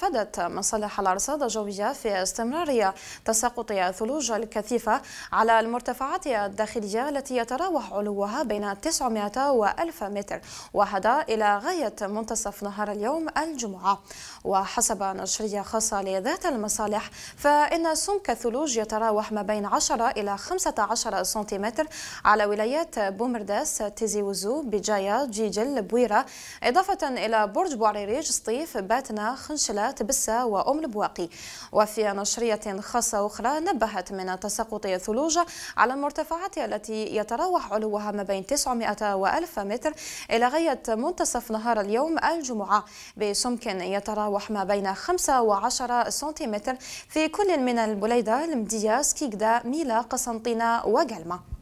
فادت مصالح الأرصاد الجوية في استمرار تساقط الثلوج الكثيفة على المرتفعات الداخلية التي يتراوح علوها بين 900 و 1000 متر وهذا إلى غاية منتصف نهار اليوم الجمعة وحسب نشرية خاصة لذات المصالح فإن سمك الثلوج يتراوح ما بين 10 إلى 15 سنتيمتر على ولايات بومرداس تيزي وزو بجاية جيجل بويرة إضافة إلى برج بوعريريج سطيف باتنا خنشلة تبسة وأم البواقي وفي نشرية خاصة أخرى نبهت من تساقط الثلوج على المرتفعات التي يتراوح علوها ما بين 900 و 1000 متر إلى غاية منتصف نهار اليوم الجمعة بسمك يتراوح ما بين 5 و 10 سنتيمتر في كل من البليدة المدية سكيكدا ميلا قسنطينة وقلمة